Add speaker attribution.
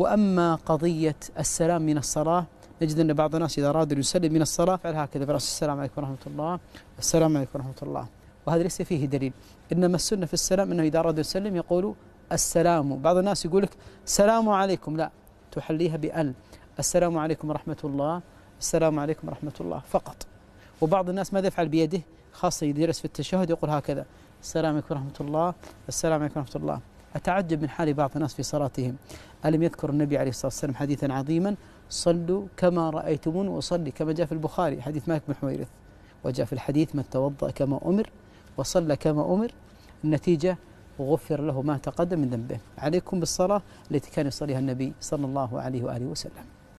Speaker 1: وأما قضية السلام من الصلاة نجد أن بعض الناس إذا أراد أن يسلم من الصلاة فعل هكذا برأس السلام عليكم ورحمة الله السلام عليكم ورحمة الله وهذا ليس فيه دليل إنما السنة في السلام أنه إذا أراد يسلم يقول السلام بعض الناس يقول لك سلام عليكم لا تحليها بأل السلام عليكم ورحمة الله السلام عليكم ورحمة الله فقط وبعض الناس ماذا يفعل بيده خاصة إذا جلس في التشهد يقول هكذا السلام عليكم ورحمة الله السلام عليكم ورحمة الله أتعجب من حال بعض الناس في صلاتهم ألم يذكر النبي عليه الصلاة والسلام حديثا عظيما صلوا كما رأيتمون وصلي كما جاء في البخاري حديث مالك بن حويرث وجاء في الحديث من توضأ كما أمر وصلى كما أمر النتيجة غفر له ما تقدم من ذنبه عليكم بالصلاة التي كان يصليها النبي صلى الله عليه وآله وسلم